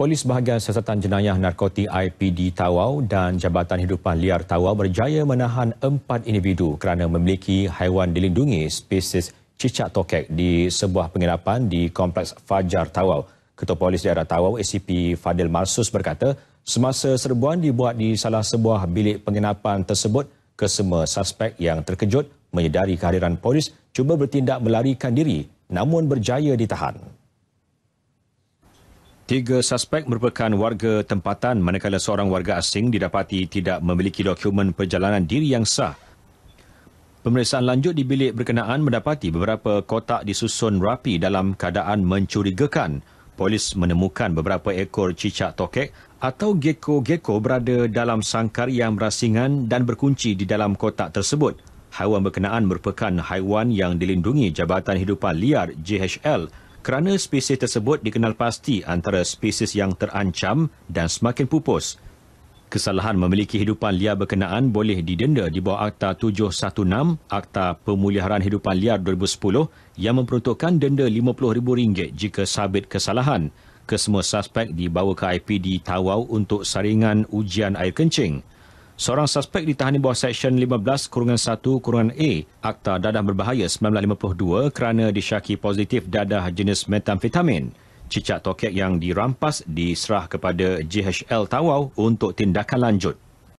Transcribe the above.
Polis Bahagian Siasatan Jenayah Narkoti IPD Tawau dan Jabatan Hidupan Liar Tawau berjaya menahan empat individu kerana memiliki haiwan dilindungi spesies cicak tokek di sebuah penginapan di Kompleks Fajar Tawau. Ketua Polis Daerah Tawau, ACP Fadil Marsus berkata, semasa serbuan dibuat di salah sebuah bilik penginapan tersebut, kesemua suspek yang terkejut menyedari kehadiran polis cuba bertindak melarikan diri namun berjaya ditahan. Tiga suspek merupakan warga tempatan manakala seorang warga asing didapati tidak memiliki dokumen perjalanan diri yang sah. Pemeriksaan lanjut di bilik berkenaan mendapati beberapa kotak disusun rapi dalam keadaan mencurigakan. Polis menemukan beberapa ekor cicak tokek atau gecko-gecko berada dalam sangkar yang berasingan dan berkunci di dalam kotak tersebut. Haiwan berkenaan merupakan haiwan yang dilindungi Jabatan Hidupan Liar JHL kerana spesies tersebut dikenal pasti antara spesies yang terancam dan semakin pupus. Kesalahan memiliki hidupan liar berkenaan boleh didenda di bawah Akta 716 Akta Pemuliharaan Hidupan Liar 2010 yang memperuntukkan denda RM50,000 jika sabit kesalahan. Kesemua suspek dibawa ke IPD Tawau untuk saringan ujian air kencing. Seorang suspek ditahan di bawah Seksyen 15 Kurungan 1 Kurungan A Akta Dadah Berbahaya 1952 kerana disyaki positif dadah jenis metamfetamin. Cicak tokek yang dirampas diserah kepada JHL Tawau untuk tindakan lanjut.